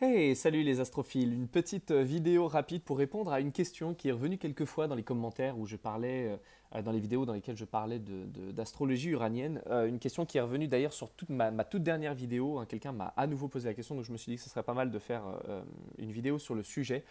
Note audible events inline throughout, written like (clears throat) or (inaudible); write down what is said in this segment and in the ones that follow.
Hey, salut les astrophiles, une petite euh, vidéo rapide pour répondre à une question qui est revenue quelques fois dans les commentaires où je parlais, euh, euh, dans les vidéos dans lesquelles je parlais d'astrologie uranienne, une question qui est revenue d'ailleurs sur toute ma, toute dernière vidéo, hein. quelqu'un m'a à nouveau posé la question, donc je me suis dit que ce serait pas mal de faire une vidéo sur le sujet,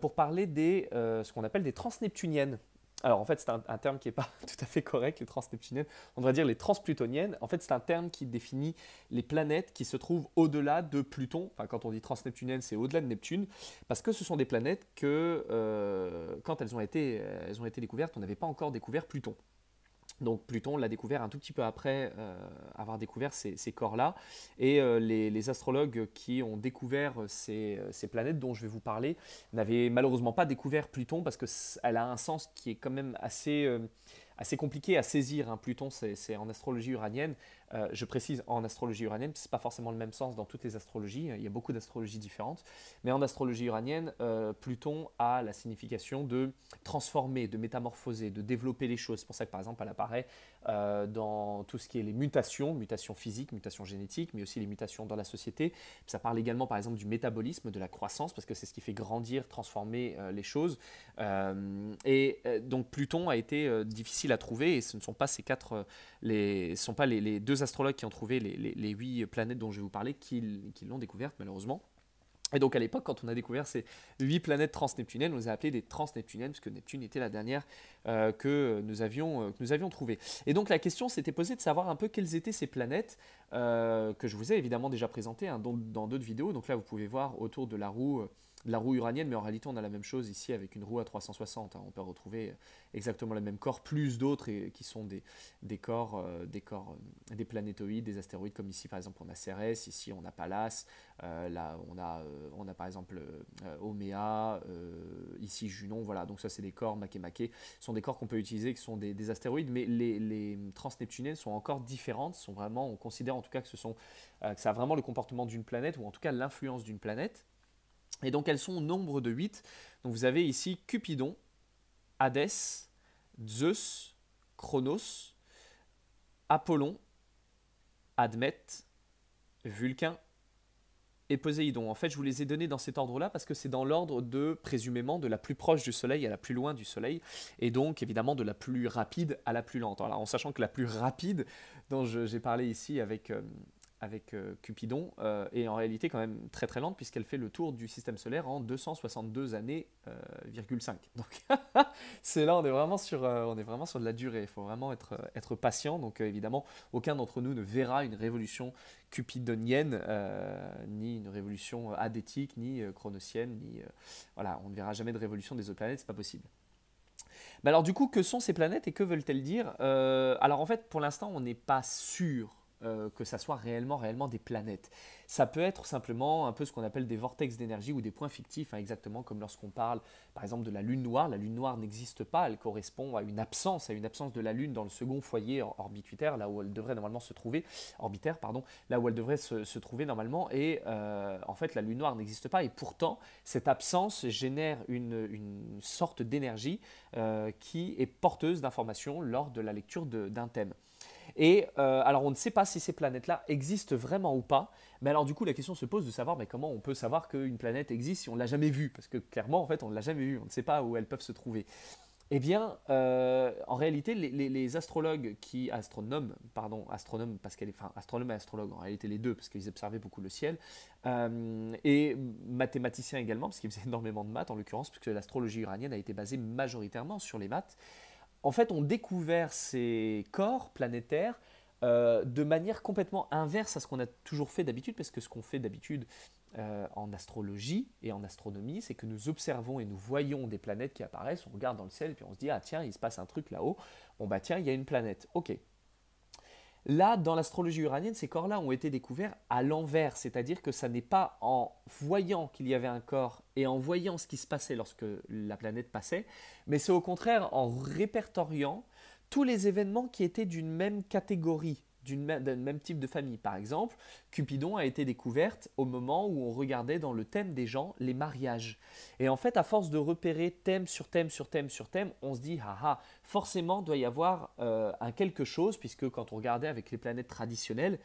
pour parler des, ce qu'on appelle des transneptuniennes. Alors en fait, c'est un, terme qui n'est pas (laughs) tout à fait correct, les transneptuniennes. On devrait dire les transplutoniennes. En fait, c'est un terme qui définit les planètes qui se trouvent au-delà de Pluton. Enfin, quand on dit transneptunienne, c'est au-delà de Neptune, parce que ce sont des planètes que, euh, quand elles ont euh, elles ont été découvertes, on n'avait pas encore découvert Pluton. Donc Pluton l'a découvert un tout petit peu après euh, avoir découvert ces, corps-là. Et euh, les, astrologues qui ont découvert euh, ces, planètes dont je vais vous parler n'avaient malheureusement pas découvert Pluton parce qu'elle a un sens qui est quand même assez, assez compliqué à saisir. Hein. Pluton, c'est en astrologie uranienne, euh, je précise en astrologie uranienne, ce n'est pas forcément le même sens dans toutes les astrologies, hein, il y a beaucoup d'astrologies différentes, mais en astrologie uranienne, euh, Pluton a la signification de transformer, de métamorphoser, de développer les choses. C'est pour ça que par exemple, elle apparaît euh, dans tout ce qui est les mutations, mutations physiques, mutations génétiques, mais aussi les mutations dans la société. Ça parle également par exemple du métabolisme, de la croissance, parce que c'est ce qui fait grandir, transformer euh, les choses. Euh, et donc Pluton a été difficile à trouver, et ce ne sont pas ces quatre, les, sont pas les, deux astrologues qui ont trouvé les, huit planètes dont je vais vous parler qui l'ont découverte malheureusement. Et donc à l'époque, quand on a découvert ces huit planètes transneptuniennes, on les a appelées des transneptuniennes, que Neptune était la dernière euh, que, nous avions, euh, que nous avions trouvée. Et donc la question s'était posée de savoir un peu quelles étaient ces planètes euh, que je vous ai évidemment déjà présentées hein, dans d'autres vidéos. Donc là, vous pouvez voir autour de la roue la roue uranienne, mais en réalité on a la même chose ici avec une roue à 360. Hein. On peut retrouver exactement le même corps, plus d'autres qui sont des, des corps, euh, des, corps euh, des planétoïdes, des astéroïdes, comme ici par exemple on a Cérès, ici on a Pallas, euh, là on a, on a par exemple Oméa, ici Junon, voilà, donc ça c'est des corps Makemake, ce sont des corps qu'on peut utiliser qui sont des, astéroïdes, mais les, les, transneptuniennes sont encore différentes, sont vraiment, on considère en tout cas que, ce sont, que ça a vraiment le comportement d'une planète, ou en tout cas l'influence d'une planète. Et donc elles sont au nombre de 8. Donc vous avez ici Cupidon, Hadès, Zeus, Chronos, Apollon, Admet, Vulcain et Poséidon. En fait, je vous les ai donnés dans cet ordre-là parce que c'est dans l'ordre de, présumément, de la plus proche du Soleil à la plus loin du Soleil, et donc évidemment de la plus rapide à la plus lente. Alors, en sachant que la plus rapide, dont j'ai parlé ici avec, euh, avec euh, Cupidon et euh, est en réalité quand même très très lente puisqu'elle fait le tour du système solaire en 262 années,5 euh, (laughs) Donc (laughs) c'est là, on est, vraiment sur, on est vraiment sur de la durée, il faut vraiment être, être patient. Donc évidemment, aucun d'entre nous ne verra une révolution cupidonienne, ni une révolution adétique, ni chronocienne, ni... voilà, on ne verra jamais de révolution des autres planètes, c'est pas possible. Mais alors du coup, que sont ces planètes et que veulent-elles dire Alors en fait, pour l'instant, on n'est pas sûr euh, que ça soit réellement, réellement des planètes. Ça peut être simplement un peu ce qu'on appelle des vortex d'énergie ou des points fictifs, hein, exactement comme lorsqu'on parle par exemple de la Lune noire. La Lune noire n'existe pas, elle correspond à une absence, à une absence de la Lune dans le second foyer orbitaire, là où elle devrait normalement se trouver, orbitaire, pardon, là où elle devrait se, trouver normalement. Et euh, en fait, la Lune noire n'existe pas, et pourtant, cette absence génère une, une sorte d'énergie euh, qui est porteuse d'informations lors de la lecture d'un thème. Et euh, alors, on ne sait pas si ces planètes-là existent vraiment ou pas. Mais alors, du coup, la question se pose de savoir mais comment on peut savoir qu'une planète existe si on ne l'a jamais vue Parce que clairement, en fait, on ne l'a jamais vue. On ne sait pas où elles peuvent se trouver. Eh bien, euh, en réalité, les, astrologues qui, astronomes, pardon, astronomes, parce qu'elle enfin, astronomes et astrologues, en réalité les deux, parce qu'ils observaient beaucoup le ciel, euh, et mathématiciens également, parce qu'ils faisaient (laughs) énormément de maths en l'occurrence, puisque l'astrologie uranienne a été basée majoritairement sur les maths, en fait, on découvre ces corps planétaires euh, de manière complètement inverse à ce qu'on a toujours fait d'habitude, parce que ce qu'on fait d'habitude euh, en astrologie et en astronomie, c'est que nous observons et nous voyons des planètes qui apparaissent, on regarde dans le ciel, et puis on se dit, ah tiens, il se passe un truc là-haut, bon bah tiens, il y a une planète, ok, Là, dans l'astrologie uranienne, ces corps-là ont été découverts à l'envers, c'est-à-dire que ça n'est pas en voyant qu'il y avait un corps et en voyant ce qui se passait lorsque la planète passait, mais c'est au contraire en répertoriant tous les événements qui étaient d'une même catégorie d'un même type de famille. Par exemple, Cupidon a été découverte au moment où on regardait dans le thème des gens les mariages. Et en fait, à force de repérer thème sur thème sur thème sur thème, on se dit, ah, ah forcément doit y avoir euh, un quelque chose, puisque quand on regardait avec les planètes traditionnelles,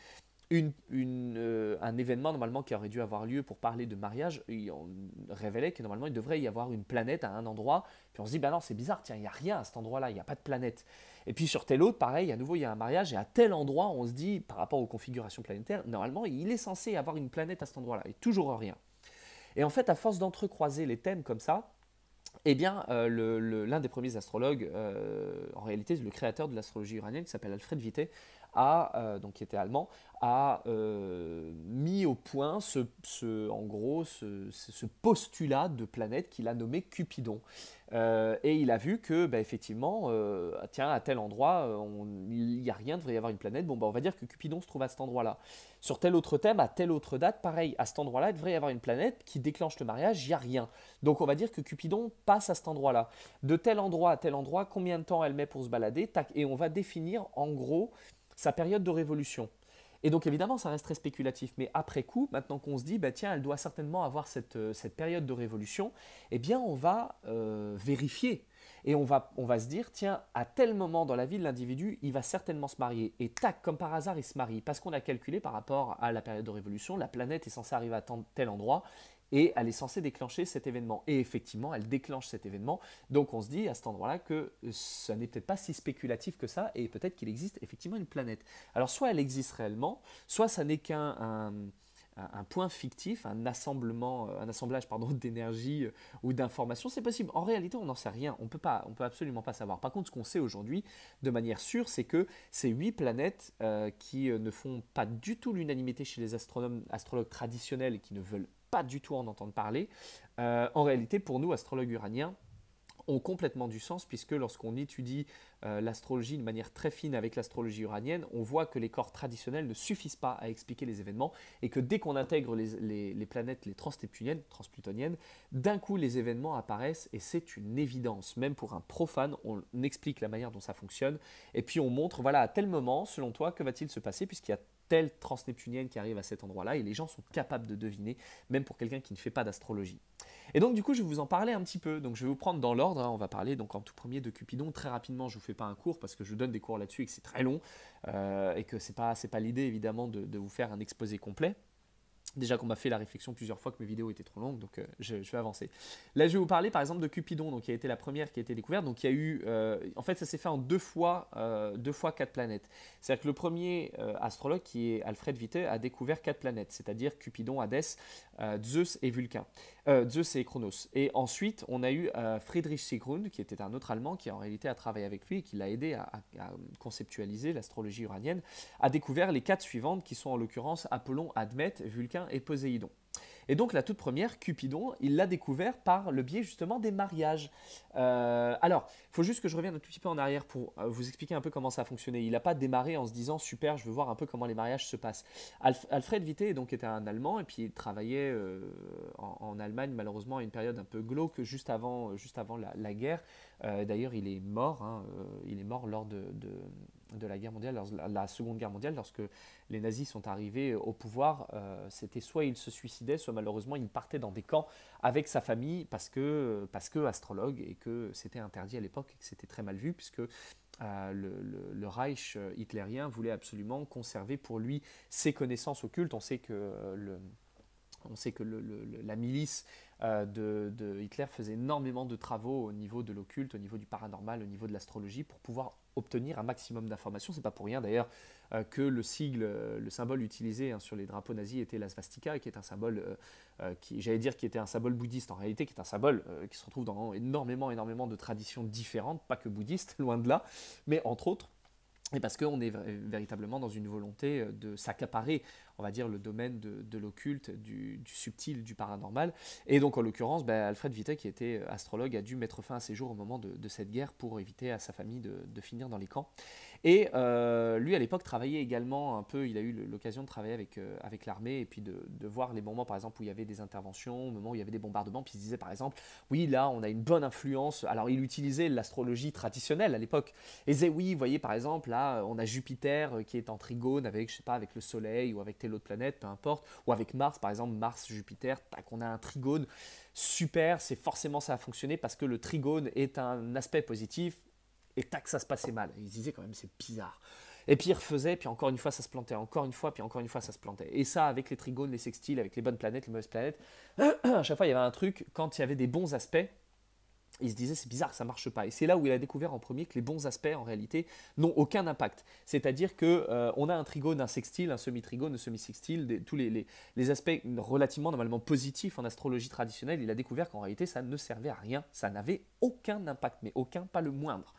une, une, euh, un événement normalement qui aurait dû avoir lieu pour parler de mariage, on révélait que normalement il devrait y avoir une planète à un endroit, puis on se dit, bah non, c'est bizarre, tiens, il n'y a rien à cet endroit-là, il n'y a pas de planète. Et puis sur tel autre, pareil, à nouveau, il y a un mariage et à tel endroit, on se dit, par rapport aux configurations planétaires, normalement, il est censé avoir une planète à cet endroit-là, et toujours rien. Et en fait, à force d'entrecroiser les thèmes comme ça, eh bien, euh, l'un des premiers astrologues, euh, en réalité, le créateur de l'astrologie uranienne, qui s'appelle Alfred Vité, a, euh, donc qui était allemand, a euh, mis au point ce, en gros ce, postulat de planète qu'il a nommé Cupidon. Euh, et il a vu que, bah, effectivement, tiens, à tel endroit, il n'y a rien, il devrait y avoir une planète. Bon, bah, on va dire que Cupidon se trouve à cet endroit-là. Sur tel autre thème, à telle autre date, pareil, à cet endroit-là, il devrait y avoir une planète qui déclenche le mariage, il n'y a rien. Donc on va dire que Cupidon passe à cet endroit-là. De tel endroit à tel endroit, combien de temps elle met pour se balader, tac, et on va définir en gros sa période de révolution. Et donc évidemment, ça reste très spéculatif, mais après coup, maintenant qu'on se dit, bah, tiens, elle doit certainement avoir cette, euh, période de révolution, eh bien on va euh, vérifier. Et on va, on va se dire, tiens, à tel moment dans la vie de l'individu, il va certainement se marier. Et tac, comme par hasard, il se marie. Parce qu'on a calculé par rapport à la période de révolution, la planète est censée arriver à tel endroit, et elle est censée déclencher cet événement. Et effectivement, elle déclenche cet événement. Donc on se dit à cet endroit-là que ça euh, n'est peut-être pas si spéculatif que ça, et peut-être qu'il existe effectivement une planète. Alors soit elle existe réellement, soit ça n'est qu'un un point fictif, un euh, un assemblage (laughs) d'énergie euh, ou d'informations, c'est possible. En réalité, on n'en sait rien. On peut pas, on peut absolument pas savoir. Par contre, ce qu'on sait aujourd'hui, de manière sûre, c'est que ces huit planètes qui ne font pas du tout l'unanimité chez les astronomes, astrologues traditionnels, qui ne veulent pas du tout en entendre parler. Euh, en réalité, pour nous, astrologues uraniens, ont complètement du sens puisque lorsqu'on étudie euh, l'astrologie de manière très fine avec l'astrologie uranienne, on voit que les corps traditionnels ne suffisent pas à expliquer les événements et que dès qu'on intègre les, les, planètes, les transneptuniennes, transplutoniennes, d'un coup les événements apparaissent et c'est une évidence. Même pour un profane, on, on explique la manière dont ça fonctionne et puis on montre, voilà, à tel moment, selon toi, que va-t-il se passer puisqu'il y a telle transneptunienne qui arrive à cet endroit-là, et les gens sont capables de deviner, même pour quelqu'un qui ne fait pas d'astrologie. Et donc du coup, je vais vous en parler un petit peu. Donc je vais vous prendre dans l'ordre. Hein. On va parler donc en tout premier de Cupidon très rapidement. Je vous fais pas un cours parce que je donne des cours là-dessus et que c'est très long euh, et que c'est pas c'est pas l'idée évidemment de vous faire un exposé complet. Déjà qu'on m'a fait la réflexion plusieurs fois que mes vidéos étaient trop longues, donc euh, je, vais avancer. Là, je vais vous parler par exemple de Cupidon, donc qui a été la première qui a été découverte. Donc il y a eu, euh, en fait, ça s'est fait en deux fois, euh, deux fois quatre planètes. C'est-à-dire que le premier astrologue, qui est Alfred Vite, a découvert quatre planètes, c'est-à-dire Cupidon, Hadès, Zeus et Vulcain. Euh, Zeus et Chronos. Et ensuite, on a eu euh, Friedrich Sigrund, qui était un autre Allemand qui en réalité a travaillé avec lui et qui l'a aidé à, conceptualiser l'astrologie uranienne, a découvert les quatre suivantes qui sont en l'occurrence Apollon, Admet, Vulcain et Poséidon. Et donc la toute première, Cupidon, il l'a découvert par le biais justement des mariages. Euh, alors, il faut juste que je revienne un tout petit peu en arrière pour euh, vous expliquer un peu comment ça a fonctionné. Il n'a pas démarré en se disant super, je veux voir un peu comment les mariages se passent. Alfred Vité donc était un Allemand et puis il travaillait euh, en, Allemagne malheureusement à une période un peu glauque juste avant, juste avant la, guerre. D'ailleurs, il est mort, hein, il est mort lors de de la guerre mondiale, la Seconde Guerre mondiale, lorsque les nazis sont arrivés euh, au pouvoir, euh, c'était soit il se suicidait, soit malheureusement il partait dans des camps avec sa famille parce que, euh, parce que astrologue et que c'était interdit à l'époque et que c'était très mal vu puisque le, Reich hitlérien voulait absolument conserver pour lui ses connaissances occultes. On sait que le on sait que la milice euh, de, Hitler faisait énormément de travaux au niveau de l'occulte, au niveau du paranormal, au niveau de l'astrologie pour pouvoir obtenir un maximum d'informations. C'est pas pour rien d'ailleurs euh, que le sigle, euh, le symbole utilisé hein, sur les drapeaux nazis était la svastika, qui est un symbole, qui, j'allais dire, qui était un symbole bouddhiste en réalité, qui est un symbole qui se retrouve dans énormément, énormément de traditions différentes, pas que bouddhistes, (laughs) loin de là, mais entre autres. Et parce qu'on est véritablement dans une volonté de s'accaparer on va dire, le domaine de, l'occulte, du, subtil, du paranormal. Et donc, en l'occurrence, bah, Alfred Vita, qui était euh, astrologue, a dû mettre fin à ses jours au moment de, cette guerre pour éviter à sa famille de finir dans les camps. Et euh, lui, à l'époque, travaillait également un peu, il a eu l'occasion de travailler avec, euh, avec l'armée et puis de, voir les moments, par exemple, où il y avait des interventions, au moment où il y avait des bombardements, puis il se disait, par exemple, oui, là, on a une bonne influence. Alors, il utilisait l'astrologie traditionnelle à l'époque. Il disait, oui, vous voyez, par exemple, là, on a Jupiter euh, qui est en trigone avec, je sais pas, avec le Soleil ou avec telle autre planète, peu importe, ou avec Mars, par exemple, Mars, Jupiter, tac, on a un trigone super, c'est forcément ça a fonctionné parce que le trigone est un aspect positif et tac, ça se passait mal. Ils disaient quand même, c'est bizarre. Et puis ils refaisaient, puis encore une fois, ça se plantait, encore une fois, puis encore une fois, ça se plantait. Et ça, avec les trigones, les sextiles, avec les bonnes planètes, les mauvaises planètes, (clears throat) à chaque fois, il y avait un truc, quand il y avait des bons aspects, il se disait c'est bizarre, ça marche pas. Et c'est là où il a découvert en premier que les bons aspects en réalité n'ont aucun impact. C'est-à-dire que euh, on a un trigone, un sextile, un semi-trigone, un semi-sextile, tous les, les, aspects relativement normalement positifs en astrologie traditionnelle. Il a découvert qu'en réalité ça ne servait à rien, ça n'avait aucun impact, mais aucun, pas le moindre.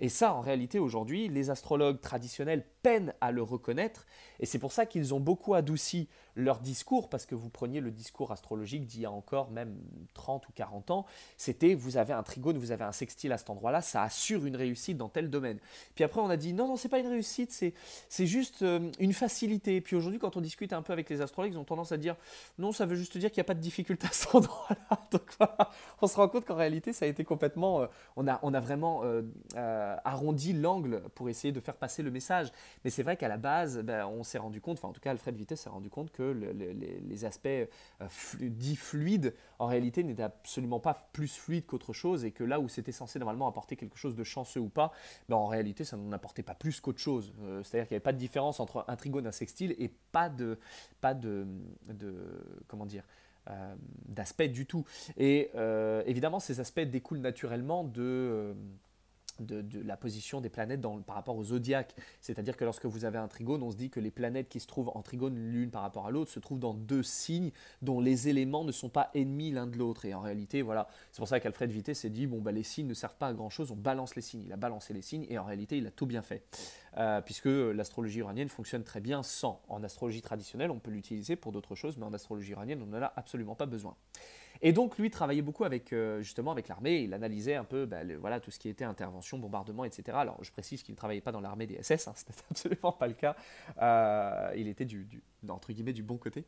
Et ça, en réalité, aujourd'hui, les astrologues traditionnels peinent à le reconnaître, et c'est pour ça qu'ils ont beaucoup adouci leur discours, parce que vous preniez le discours astrologique d'il y a encore même 30 ou 40 ans, c'était vous avez un trigone, vous avez un sextile à cet endroit-là, ça assure une réussite dans tel domaine. Puis après, on a dit non, non, c'est pas une réussite, c'est, c'est juste euh, une facilité. puis aujourd'hui, quand on discute un peu avec les astrologues, ils ont tendance à dire non, ça veut juste dire qu'il n'y a pas de difficulté à cet endroit-là. (laughs) Donc voilà, on se rend compte qu'en réalité, ça a été complètement. Euh, on, a, on a vraiment. Euh, euh, arrondi l'angle pour essayer de faire passer le message. Mais c'est vrai qu'à la base, ben, on s'est rendu compte, enfin en tout cas Alfred Vitesse s'est rendu compte que les aspects euh, dits fluides, en réalité, n'étaient absolument pas plus fluides qu'autre chose, et que là où c'était censé normalement apporter quelque chose de chanceux ou pas, ben, en réalité, ça n'en apportait pas plus qu'autre chose. Euh, c'est-à-dire qu'il n'y avait pas de différence entre un trigone un sextile, et pas de... Pas de, de comment dire d'aspect du tout. Et évidemment, ces aspects découlent naturellement de de, la position des planètes dans, par rapport au zodiaque. C'est-à-dire que lorsque vous avez un trigone, on se dit que les planètes qui se trouvent en trigone l'une par rapport à l'autre se trouvent dans deux signes dont les éléments ne sont pas ennemis l'un de l'autre. Et en réalité, voilà, c'est pour ça qu'Alfred Vité s'est dit bon, bah, les signes ne servent pas à grand-chose, on balance les signes. Il a balancé les signes et en réalité, il a tout bien fait. Euh, puisque l'astrologie iranienne fonctionne très bien sans. En astrologie traditionnelle, on peut l'utiliser pour d'autres choses, mais en astrologie iranienne on n'en a absolument pas besoin. Et donc, lui travaillait beaucoup avec, euh, justement, avec l'armée. Il analysait un peu bah, voilà, tout ce qui était intervention, bombardement, etc. Alors, je précise qu'il ne travaillait pas dans l'armée des SS, hein, (laughs) ce n'était absolument pas le cas. Euh, il était du, du, guillemets, du bon côté.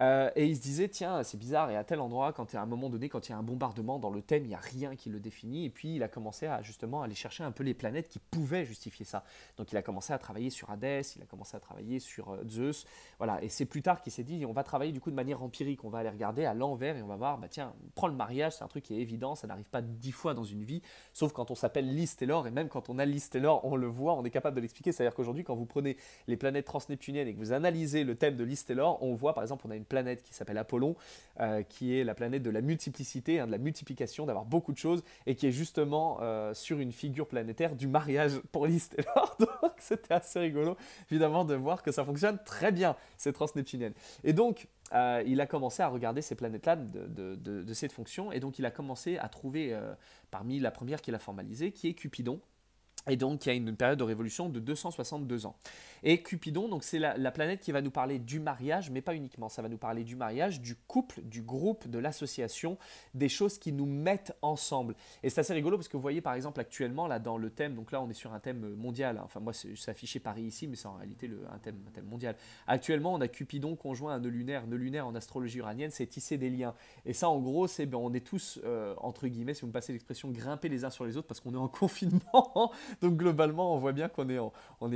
Euh, et il se disait, tiens, c'est bizarre, et à tel endroit, quand à un moment donné, quand il y a un bombardement dans le thème, il n'y a rien qui le définit. Et puis il a commencé à justement aller chercher un peu les planètes qui pouvaient justifier ça. Donc il a commencé à travailler sur Hadès, il a commencé à travailler sur euh, Zeus. Voilà, et c'est plus tard qu'il s'est dit, on va travailler du coup de manière empirique, on va aller regarder à l'envers et on va voir, bah tiens, prends le mariage, c'est un truc qui est évident, ça n'arrive pas dix fois dans une vie, sauf quand on s'appelle Lise Taylor, et même quand on a Lise Taylor, on le voit, on est capable de l'expliquer. C'est-à-dire qu'aujourd'hui, quand vous prenez les planètes transneptuniennes et que vous analysez le thème de Lise on voit par exemple, on a une planète qui s'appelle Apollon, euh, qui est la planète de la multiplicité, hein, de la multiplication, d'avoir beaucoup de choses, et qui est justement euh, sur une figure planétaire du mariage pour Liz (laughs) donc c'était assez rigolo, évidemment, de voir que ça fonctionne très bien, ces transneptuniennes. Et donc, euh, il a commencé à regarder ces planètes-là de, cette fonction, et donc il a commencé à trouver, parmi la première qu'il a formalisée, qui est Cupidon, et donc, il y a une période de révolution de 262 ans. Et Cupidon, donc c'est la, planète qui va nous parler du mariage, mais pas uniquement. Ça va nous parler du mariage, du couple, du groupe, de l'association, des choses qui nous mettent ensemble. Et c'est assez rigolo parce que vous voyez, par exemple, actuellement, là, dans le thème, donc là, on est sur un thème mondial. Hein. Enfin, moi, c'est affiché Paris ici, mais c'est en réalité le, un, thème, thème mondial. Actuellement, on a Cupidon conjoint à nœud lunaire. Nœud lunaire en astrologie uranienne, c'est tisser des liens. Et ça, en gros, c'est ben, on est tous, euh, entre guillemets, si vous me passez l'expression, grimper les uns sur les autres parce qu'on est en (laughs) confinement. Hein donc globalement, on voit bien qu'on est,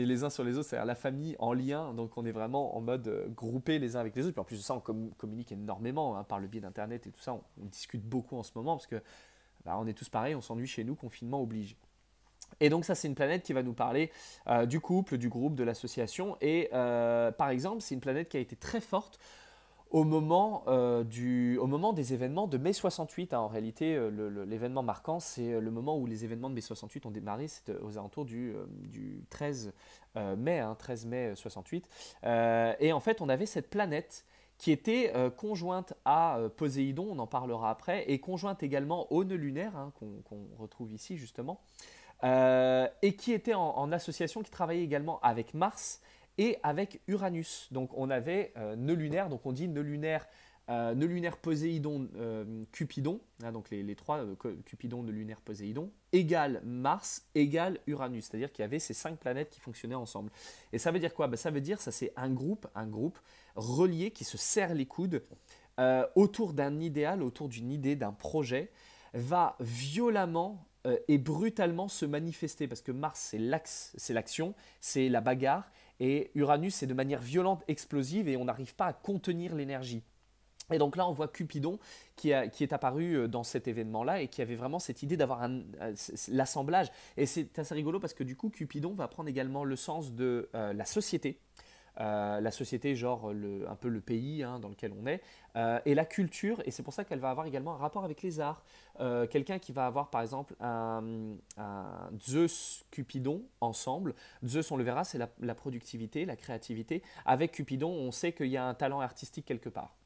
les uns sur les autres, c'est-à-dire la famille en lien, donc on est vraiment en mode euh, groupé les uns avec les autres. Puis en plus de ça, on communique énormément hein, par le biais d'Internet et tout ça, on, discute beaucoup en ce moment parce que bah, on est tous pareils, on s'ennuie chez nous, confinement oblige. Et donc ça, c'est une planète qui va nous parler euh, du couple, du groupe, de l'association. Et euh, par exemple, c'est une planète qui a été très forte au moment, euh, du, au moment des événements de mai 68. Hein, en réalité, euh, l'événement marquant, c'est euh, le moment où les événements de mai 68 ont démarré, c'était aux alentours du, 13 mai, hein, mai 68. et en fait, on avait cette planète qui était conjointe à Poséidon, on en parlera après, et conjointe également au nœud lunaire, hein, qu'on retrouve ici justement, et qui était en, association, qui travaillait également avec Mars et avec Uranus. Donc on avait euh, lunaire, donc on dit ne lunaire, euh, lunaire Poséidon, euh, Cupidon, hein, donc les, trois, euh, Cupidon, nœud lunaire, Poséidon, égale Mars, égale Uranus, c'est-à-dire qu'il y avait ces cinq planètes qui fonctionnaient ensemble. Et ça veut dire quoi bah, Ça veut dire, ça c'est un groupe, un groupe relié qui se serre les coudes autour d'un idéal, autour d'une idée, d'un projet, va violemment et brutalement se manifester parce que Mars c'est l'axe, c'est l'action, c'est la bagarre et Uranus est de manière violente, explosive, et on n'arrive pas à contenir l'énergie. Et donc là, on voit Cupidon qui, est apparu euh, dans cet événement-là et qui avait vraiment cette idée d'avoir euh, l'assemblage. Et c'est assez rigolo parce que du coup, Cupidon va prendre également le sens de euh, la société, euh, la société, genre euh, un peu le pays hein, dans lequel on est, euh, et la culture, et c'est pour ça qu'elle va avoir également un rapport avec les arts. Quelqu'un qui va avoir par exemple un, Zeus Cupidon ensemble. Zeus, on le verra, c'est la productivité, la créativité. Avec Cupidon, on sait qu'il y a un talent artistique quelque part.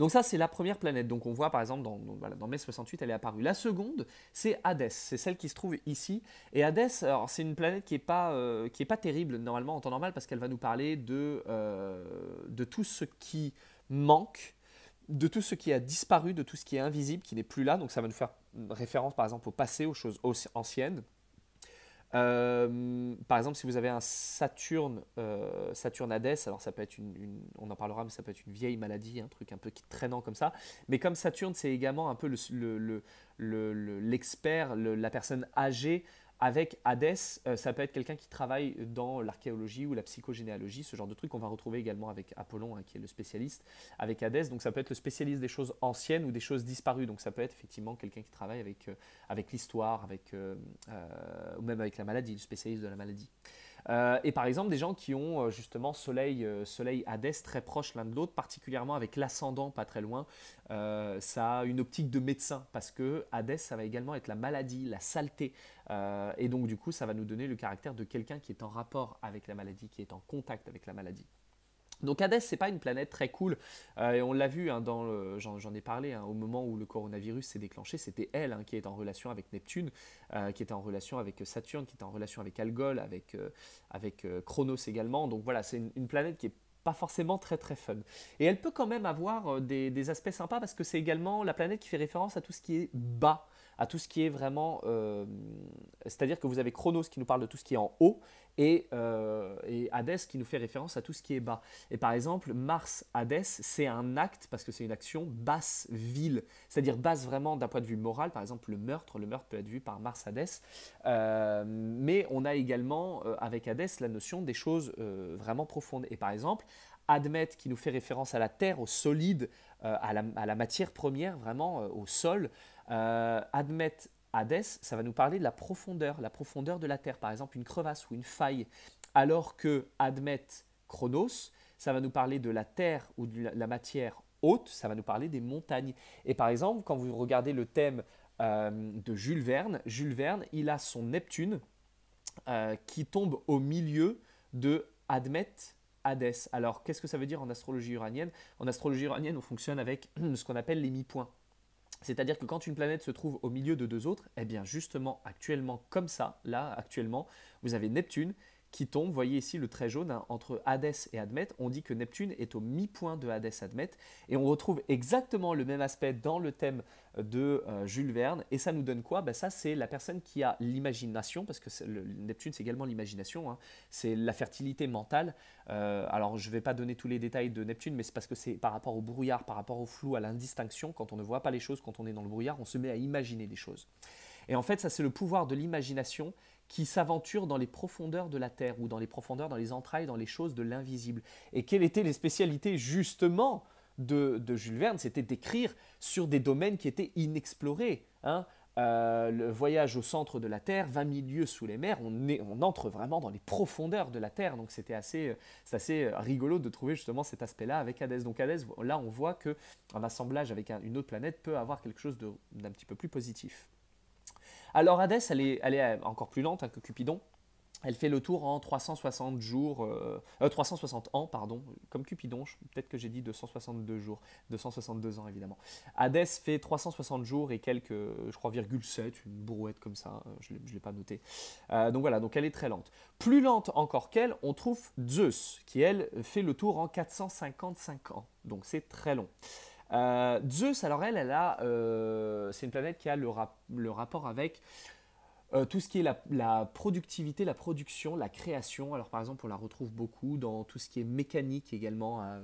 Donc ça, c'est la première planète. Donc on voit par exemple dans, dans, mai 68, elle est apparue. La seconde, c'est Hadès. C'est celle qui se trouve ici. Et Hadès, alors c'est une planète qui n'est euh, pas, terrible normalement en temps normal parce qu'elle va nous parler de, euh, de tout ce qui manque de tout ce qui a disparu, de tout ce qui est invisible, qui n'est plus là. Donc ça va nous faire référence par exemple au passé, aux choses anciennes. Euh, par exemple, si vous avez un Saturne, euh, Saturne alors ça peut être une, on en parlera, mais ça peut être une vieille maladie, un truc un peu traînant comme ça. Mais comme Saturne, c'est également un peu l'expert, le, la personne âgée avec Hadès, euh, ça peut être quelqu'un qui travaille dans l'archéologie ou la psychogénéalogie, ce genre de truc qu'on va retrouver également avec Apollon, hein, qui est le spécialiste, avec Hadès. Donc ça peut être le spécialiste des choses anciennes ou des choses disparues. Donc ça peut être effectivement quelqu'un qui travaille avec, euh, avec l'histoire, avec, euh, ou même avec la maladie, le spécialiste de la maladie. Euh, et par exemple, des gens qui ont euh, justement Soleil, euh, Soleil très proche l'un de l'autre, particulièrement avec l'ascendant pas très loin, ça a une optique de médecin parce que Hadès, ça va également être la maladie, la saleté. et donc, du coup, ça va nous donner le caractère de quelqu'un qui est en rapport avec la maladie, qui est en contact avec la maladie. Donc Hades, c'est pas une planète très cool. Euh, et on l'a vu, hein, dans le, j'en, ai parlé, hein, au moment où le coronavirus s'est déclenché, c'était elle hein, qui est en relation avec Neptune, euh, qui était en relation avec euh, Saturne, qui était en relation avec Algol, avec, Chronos également. Donc voilà, c'est une, planète qui est pas forcément très très fun. Et elle peut quand même avoir des, aspects sympas parce que c'est également la planète qui fait référence à tout ce qui est bas à tout ce qui est vraiment... Euh, c'est-à-dire que vous avez Chronos qui nous parle de tout ce qui est en haut et, euh, Hadès qui nous fait référence à tout ce qui est bas. Et par exemple, Mars hadès c'est un acte, parce que c'est une action basse ville, c'est-à-dire basse vraiment d'un point de vue moral, par exemple le meurtre, le meurtre peut être vu par Mars hadès euh, mais on a également avec Hadès la notion des choses vraiment profondes. Et par exemple, Admet qui nous fait référence à la terre, au solide, à à, la, matière première, vraiment au sol. Euh, « Admet Adès, Hades, ça va nous parler de la profondeur, la profondeur de la Terre, par exemple une crevasse ou une faille, alors que Admet Chronos, ça va nous parler de la Terre ou de la matière haute, ça va nous parler des montagnes. Et par exemple, quand vous regardez le thème euh, de Jules Verne, Jules Verne, il a son Neptune euh, qui tombe au milieu de Admet Hadès. Alors, qu'est-ce que ça veut dire en astrologie uranienne En astrologie uranienne, on fonctionne avec (clears throat) ce qu'on appelle les mi-points. C'est-à-dire que quand une planète se trouve au milieu de deux autres, eh bien justement actuellement comme ça, là actuellement, vous avez Neptune qui tombe, voyez ici le trait jaune, hein, entre Hadès et Admet. On dit que Neptune est au mi-point de Hadès-Admet. Et on retrouve exactement le même aspect dans le thème de euh, Jules Verne. Et ça nous donne quoi ben Ça, c'est la personne qui a l'imagination, parce que le, Neptune, c'est également l'imagination. Hein. C'est la fertilité mentale. Euh, alors, je ne vais pas donner tous les détails de Neptune, mais c'est parce que c'est par rapport au brouillard, par rapport au flou, à l'indistinction. Quand on ne voit pas les choses, quand on est dans le brouillard, on se met à imaginer des choses. Et en fait, ça, c'est le pouvoir de l'imagination qui s'aventurent dans les profondeurs de la terre ou dans les profondeurs, dans les entrailles, dans les choses de l'invisible. Et quelles étaient les spécialités justement de, Jules Verne C'était d'écrire sur des domaines qui étaient inexplorés. Hein. Euh, le voyage au centre de la Terre, 20 000 lieues sous les mers, on, on entre vraiment dans les profondeurs de la Terre. Donc c'était assez, euh, euh, rigolo de trouver justement cet aspect-là avec Hadès. Donc Hadès, là on voit qu'un assemblage avec une autre planète peut avoir quelque chose d'un petit peu plus positif. Alors Hadès, elle est, encore plus lente hein, que Cupidon. Elle fait le tour en 360 jours, 360 euh, euh, ans, pardon, comme Cupidon, peut-être que j'ai dit 262 jours, 262 ans évidemment. Hadès fait 360 jours et quelques, je crois, virgule 7, une brouette comme ça, euh, je ne l'ai pas noté. donc voilà, donc elle est très lente. Plus lente encore qu'elle, on trouve Zeus, qui elle fait le tour en 455 ans, donc c'est très long. Euh, Zeus, alors elle, euh, c'est une planète qui a le, rapport avec euh, tout ce qui est la, productivité, la production, la création. Alors par exemple, on la retrouve beaucoup dans tout ce qui est mécanique également, hein,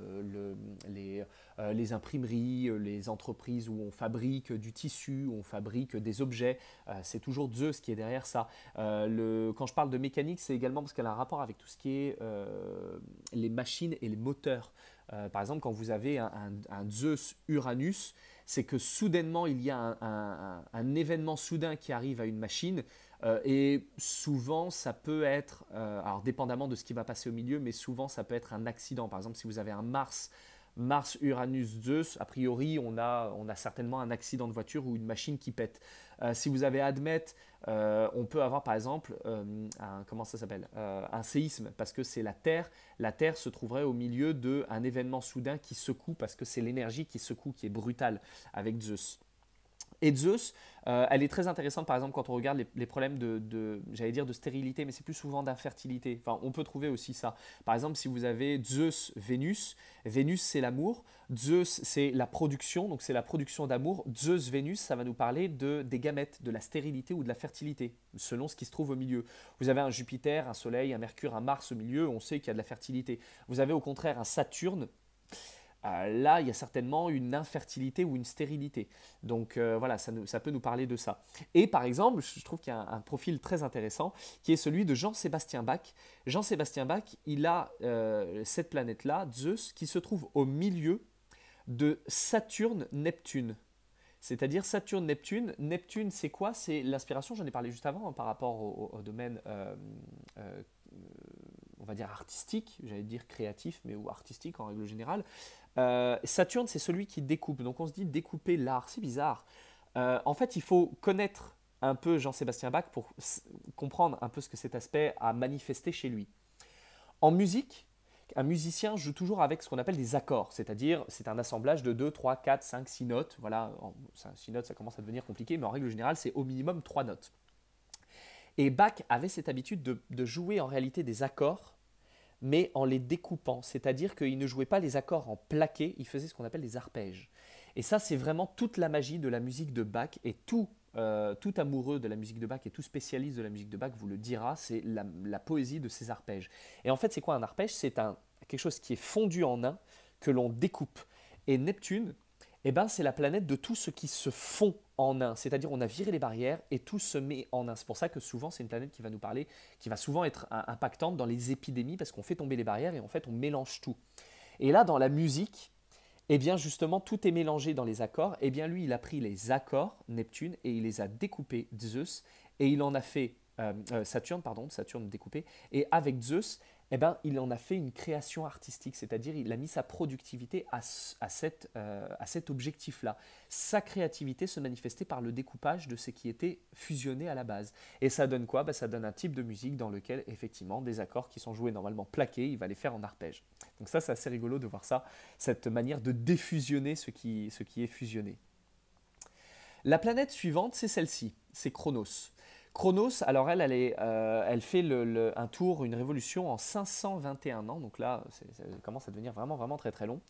les, imprimeries, les entreprises où on fabrique du tissu, on fabrique des objets. c'est toujours Zeus qui est derrière ça. quand je parle de mécanique, c'est également parce qu'elle a un rapport avec tout ce qui est les machines et les moteurs. Euh, par exemple, quand vous avez un, Zeus-Uranus, c'est que soudainement, il y a un, événement soudain qui arrive à une machine. Euh, et souvent, ça peut être, euh, alors dépendamment de ce qui va passer au milieu, mais souvent, ça peut être un accident. Par exemple, si vous avez un Mars Mars, Uranus, Zeus, a priori, on a, on a certainement un accident de voiture ou une machine qui pète. Euh, si vous avez Admet, euh, on peut avoir par exemple euh, comment ça s'appelle un séisme parce que c'est la Terre. La Terre se trouverait au milieu d'un événement soudain qui secoue parce que c'est l'énergie qui secoue, qui est brutale avec Zeus. Et Zeus, euh, elle est très intéressante, par exemple, quand on regarde les, problèmes de, j'allais dire, de stérilité, mais c'est plus souvent d'infertilité. Enfin, on peut trouver aussi ça. Par exemple, si vous avez Zeus, Vénus, Vénus, c'est l'amour. Zeus, c'est la production, donc c'est la production d'amour. Zeus, Vénus, ça va nous parler de, des gamètes, de la stérilité ou de la fertilité, selon ce qui se trouve au milieu. Vous avez un Jupiter, un Soleil, un Mercure, un Mars au milieu, on sait qu'il y a de la fertilité. Vous avez au contraire un Saturne, euh, là, il y a certainement une infertilité ou une stérilité. Donc euh, voilà, ça, peut nous parler de ça. Et par exemple, je trouve qu'il y a un, profil très intéressant qui est celui de Jean-Sébastien Bach. Jean-Sébastien Bach, il a euh, cette planète-là, Zeus, qui se trouve au milieu de Saturne-Neptune. C'est-à-dire Saturne-Neptune. Neptune, c'est quoi C'est l'inspiration, j'en ai parlé juste avant, hein, par rapport au, domaine, on va dire, artistique, j'allais dire créatif, mais ou artistique en règle générale. Euh, Saturne, c'est celui qui découpe. Donc on se dit découper l'art, c'est bizarre. Euh, en fait, il faut connaître un peu Jean-Sébastien Bach pour comprendre un peu ce que cet aspect a manifesté chez lui. En musique, un musicien joue toujours avec ce qu'on appelle des accords, c'est-à-dire c'est un assemblage de 2, 3, 4, 5, 6 notes. Voilà, 6 notes, ça commence à devenir compliqué, mais en règle générale, c'est au minimum 3 notes. Et Bach avait cette habitude de jouer en réalité des accords mais en les découpant. C'est-à-dire qu'il ne jouait pas les accords en plaqué, il faisait ce qu'on appelle des arpèges. Et ça, c'est vraiment toute la magie de la musique de Bach et tout, euh, tout amoureux de la musique de Bach et tout spécialiste de la musique de Bach vous le dira, c'est la, la, poésie de ces arpèges. Et en fait, c'est quoi un arpège C'est quelque chose qui est fondu en un, que l'on découpe. Et Neptune, eh ben, c'est la planète de tout ce qui se fond en un. C'est-à-dire, on a viré les barrières et tout se met en un. C'est pour ça que souvent, c'est une planète qui va nous parler, qui va souvent être impactante dans les épidémies parce qu'on fait tomber les barrières et en fait, on mélange tout. Et là, dans la musique, eh bien, justement, tout est mélangé dans les accords. Eh bien, lui, il a pris les accords, Neptune, et il les a découpés, Zeus, et il en a fait. Euh, euh, Saturne, pardon, Saturne découpé, et avec Zeus, eh ben, il en a fait une création artistique, c'est-à-dire il a mis sa productivité euh, à, cet objectif-là. Sa créativité se manifestait par le découpage de ce qui était fusionné à la base. Et ça donne quoi ben, Ça donne un type de musique dans lequel, effectivement, des accords qui sont joués normalement plaqués, il va les faire en arpège. Donc ça, c'est assez rigolo de voir ça, cette manière de défusionner ce qui, ce qui est fusionné. La planète suivante, c'est celle-ci, c'est Chronos. Chronos, alors elle, elle, euh, fait un tour, une révolution en 521 ans, donc là, ça commence à devenir vraiment, vraiment très, très long.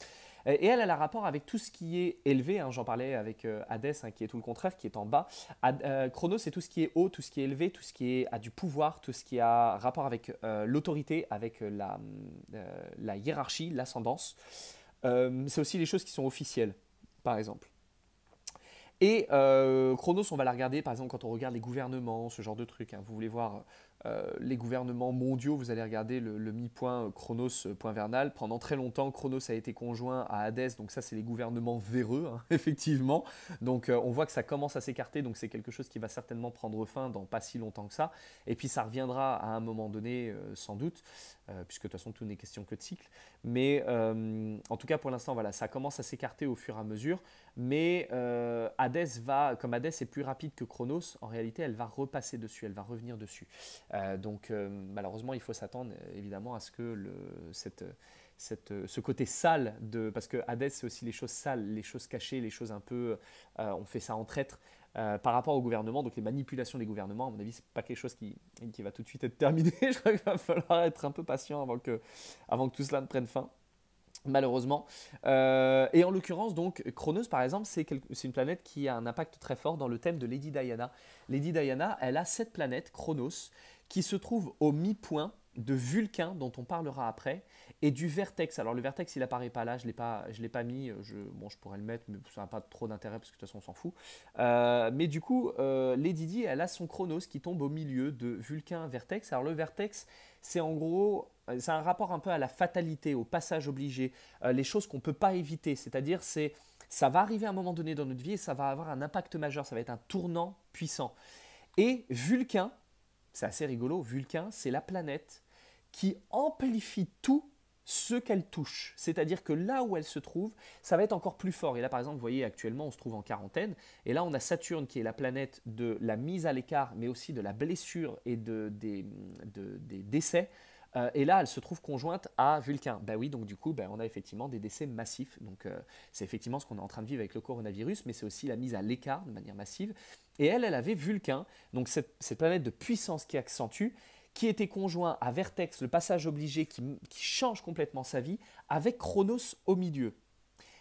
Et elle, a un rapport avec tout ce qui est élevé. Hein. J'en parlais avec euh, Hadès, hein, qui est tout le contraire, qui est en bas. Euh, Chronos, c'est tout ce qui est haut, tout ce qui est élevé, tout ce qui a du pouvoir, tout ce qui a rapport avec l'autorité, avec la hiérarchie, l'ascendance. c'est aussi les choses qui sont officielles, par exemple. Et euh, Chronos, on va la regarder, par exemple, quand on regarde les gouvernements, ce genre de trucs. Hein. Vous voulez voir euh, les gouvernements mondiaux, vous allez regarder le, mi-point euh, Chronos euh, point Vernal. Pendant très longtemps, Chronos a été conjoint à Hades. donc ça c'est les gouvernements véreux, hein, (laughs) effectivement. Donc on voit que ça commence à s'écarter, donc c'est quelque chose qui va certainement prendre fin dans pas si longtemps que ça. Et puis ça reviendra à un moment donné, sans doute, puisque de toute façon tout n'est question que de cycle. Mais en tout cas pour l'instant, voilà, ça commence à s'écarter au fur et à mesure. Mais Hadès va, comme Hades est plus rapide que Chronos, en réalité elle va repasser dessus, elle va revenir dessus. Euh, donc euh, malheureusement, il faut s'attendre euh, évidemment à ce que le, cette, cette, ce côté sale, de, parce que Hades, c'est aussi les choses sales, les choses cachées, les choses un peu, on fait ça en traître. par rapport au gouvernement, donc les manipulations des gouvernements, à mon avis, c'est pas quelque chose qui, qui, va tout de suite être terminé. (laughs) Je crois qu'il va falloir être un peu patient avant que, avant que tout cela ne prenne fin. Malheureusement. et en l'occurrence, donc, Chronos, par exemple, c'est une planète qui a un impact très fort dans le thème de Lady Diana. Lady Diana, elle a cette planète Chronos, qui se trouve au mi-point de Vulcain, dont on parlera après, et du Vertex. Alors le Vertex, il apparaît pas là, je ne l'ai, pas, je l'ai pas mis, je, bon, je pourrais le mettre, mais ça n'a pas trop d'intérêt, parce que de toute façon, on s'en fout. Euh, mais du coup, euh, Lady Di, elle a son Chronos qui tombe au milieu de Vulcain Vertex. Alors le Vertex, c'est en gros euh, c'est un rapport un peu à la fatalité, au passage obligé, les choses qu'on ne peut pas éviter. C'est-à-dire, c'est ça va arriver à un moment donné dans notre vie et ça va avoir un impact majeur, ça va être un tournant puissant. Et Vulcain, c'est assez rigolo, Vulcain, c'est la planète qui amplifie tout ce qu'elle touche. C'est-à-dire que là où elle se trouve, ça va être encore plus fort. Et là, par exemple, vous voyez, actuellement, on se trouve en quarantaine. Et là, on a Saturne qui est la planète de la mise à l'écart, mais aussi de la blessure et de, des, décès. Euh, et là, elle se trouve conjointe à Vulcain. Ben oui, donc du coup, ben, on a effectivement des décès massifs. Donc euh, c'est effectivement ce qu'on est en train de vivre avec le coronavirus, mais c'est aussi la mise à l'écart de manière massive. Et elle, elle avait Vulcain, donc cette, planète de puissance qui accentue, qui était conjoint à Vertex, le passage obligé qui, change complètement sa vie, avec Chronos au milieu.